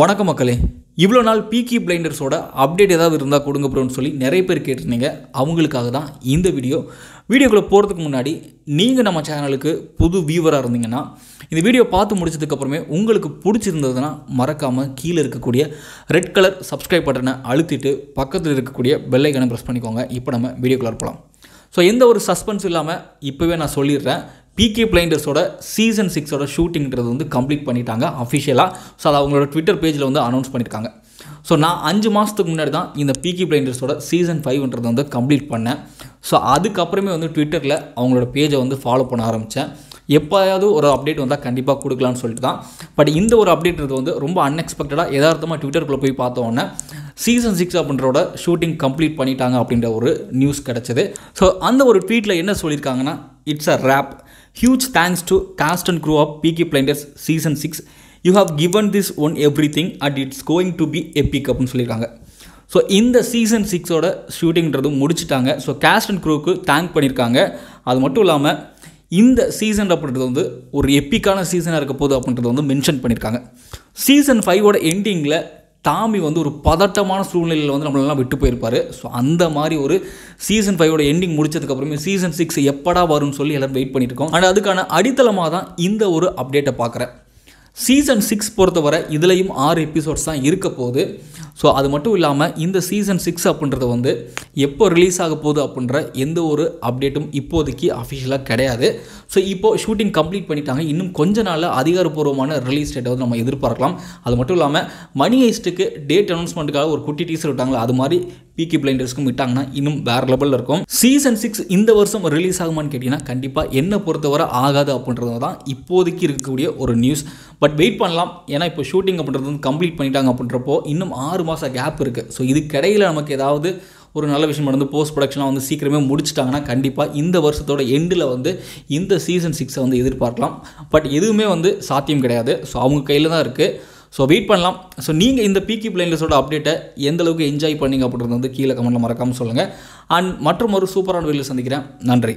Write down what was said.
வணக்க மக்களே இவ்வளோ நாள் பீக்கி பிளைண்டர்ஸோட அப்டேட் ஏதாவது இருந்தால் கொடுங்க ப்ரோன்னு சொல்லி நிறைய பேர் கேட்டிருந்தீங்க அவங்களுக்காக தான் இந்த வீடியோ வீடியோக்குள்ளே போகிறதுக்கு முன்னாடி நீங்கள் நம்ம சேனலுக்கு புது வியூவராக இருந்தீங்கன்னா இந்த வீடியோ பார்த்து முடிச்சதுக்கப்புறமே உங்களுக்கு பிடிச்சிருந்ததுன்னா மறக்காமல் கீழே இருக்கக்கூடிய ரெட் கலர் சப்ஸ்கிரைப் பட்டனை அழுத்திட்டு பக்கத்தில் இருக்கக்கூடிய பெல்லைக்கனை ப்ரெஸ் பண்ணிக்கோங்க இப்போ நம்ம வீடியோக்குள்ளே போகலாம் ஸோ எந்த ஒரு சஸ்பென்ஸ் இல்லாமல் இப்போவே நான் சொல்லிடுறேன் பிகே பிளைண்டர்ஸோட சீசன் சிக்ஸோட ஷூட்டிங்கிறது வந்து கம்ப்ளீட் பண்ணிட்டாங்க அஃபிஷியலாக ஸோ அதை அவங்களோட ட்விட்டர் பேஜில் வந்து அனௌன்ஸ் பண்ணியிருக்காங்க ஸோ நான் அஞ்சு மாதத்துக்கு முன்னாடி தான் இந்த பிகே பிளைண்டர்ஸோட சீசன் ஃபைவ்ன்றது வந்து கம்ப்ளீட் பண்ணேன் ஸோ அதுக்கப்புறமே வந்து ட்விட்டரில் அவங்களோட பேஜை வந்து ஃபாலோ பண்ண ஆரம்பித்தேன் எப்போயாவது ஒரு அப்டேட் வந்தால் கண்டிப்பாக கொடுக்கலான்னு சொல்லிட்டு தான் பட் இந்த ஒரு அப்டேட்ன்றது வந்து ரொம்ப அன்எக்ஸ்பெக்டடாக எதார்த்தமாக ட்விட்டருக்குள்ளே போய் பார்த்தோன்னே சீசன் சிக்ஸ் அப்படின்றோட ஷூட்டிங் கம்ப்ளீட் பண்ணிட்டாங்க அப்படின்ற ஒரு நியூஸ் கிடச்சிது ஸோ அந்த ஒரு ட்வீட்டில் என்ன சொல்லியிருக்காங்கன்னா it's a wrap huge thanks to cast and crew of Peaky Blinders season six you have given this one everything and it's going to be epic அப்படின்னு சொல்லியிருக்காங்க ஸோ இந்த சீசன் சிக்ஸோட ஷூட்டிங்கிறது முடிச்சுட்டாங்க ஸோ கேஸ்ட் அண்ட் க்ரூவுக்கு thank பண்ணியிருக்காங்க அது மட்டும் இல்லாமல் இந்த சீசன் அப்படின்றது வந்து ஒரு எப்பிக்கான சீசனாக இருக்க போகுது அப்படின்றத வந்து மென்ஷன் பண்ணியிருக்காங்க சீசன் ஃபைவோட எண்டிங்கில் டாமி வந்து ஒரு பதட்டமான சூழ்நிலையில் வந்து நம்மளெல்லாம் விட்டு போயிருப்பார் ஸோ அந்த மாதிரி ஒரு சீசன் ஃபைவோட எண்டிங் முடிச்சதுக்கப்புறமே சீசன் சிக்ஸ் எப்படா வரும்னு சொல்லி எல்லோரும் வெயிட் பண்ணியிருக்கோம் அண்ட் அதுக்கான அடித்தளமாக தான் இந்த ஒரு அப்டேட்டை பார்க்குறேன் சீசன் சிக்ஸ் பொறுத்தவரை இதுலேயும் ஆறு எபிசோட்ஸ் தான் இருக்க போகுது ஸோ அது மட்டும் இல்லாமல் இந்த சீசன் சிக்ஸ் அப்படின்றது வந்து எப்போ ரிலீஸ் ஆக போகுது அப்படின்ற எந்த ஒரு அப்டேட்டும் இப்போதைக்கு அஃபிஷியலாக கிடையாது ஸோ இப்போது ஷூட்டிங் கம்ப்ளீட் பண்ணிட்டாங்க இன்னும் கொஞ்ச நாளில் அதிகாரப்பூர்வமான ரிலீஸ் டேட்டை வந்து நம்ம எதிர்பார்க்கலாம் அது மட்டும் இல்லாமல் மணி ஹைஸ்ட்டுக்கு டேட் அனௌன்ஸ்மெண்ட்டுக்காக ஒரு குட்டி டீசர் விட்டாங்களா அது மாதிரி பிகி பிளைண்டர்ஸ்க்கும் விட்டாங்கன்னா இன்னும் வேறு லெவலில் இருக்கும் சீசன் சிக்ஸ் இந்த வருஷம் ரிலீஸ் ஆகுமான்னு கேட்டிங்கன்னா கண்டிப்பாக என்னை பொறுத்தவரை ஆகாது அப்படின்றது தான் இப்போதைக்கு இருக்கக்கூடிய ஒரு நியூஸ் பட் வெயிட் பண்ணலாம் ஏன்னா இப்போ ஷூட்டிங் அப்படின்றது வந்து கம்ப்ளீட் பண்ணிட்டாங்க அப்படின்றப்போ இன்னும் ஆறு ஒரு மாதம் கேப் இருக்குது ஸோ இதுக்கிடையில் நமக்கு ஏதாவது ஒரு நல்ல விஷயம் நடந்து போஸ்ட் ப்ரொடக்ஷனாக வந்து சீக்கிரமே முடிச்சிட்டாங்கன்னா கண்டிப்பாக இந்த வருஷத்தோட எண்டில் வந்து இந்த சீசன் சிக்ஸை வந்து எதிர்பார்க்கலாம் பட் எதுவுமே வந்து சாத்தியம் கிடையாது ஸோ அவங்க கையில் தான் இருக்குது ஸோ வெயிட் பண்ணலாம் ஸோ நீங்கள் இந்த பிகி பிளேன்லஸோட அப்டேட்டை எந்தளவுக்கு என்ஜாய் பண்ணீங்க அப்படின்றது வந்து கீழே கமெண்ட்டில் மறக்காமல் சொல்லுங்கள் அண்ட் மற்றும் ஒரு சூப்பரான வீடியோ சந்திக்கிறேன் நன்றி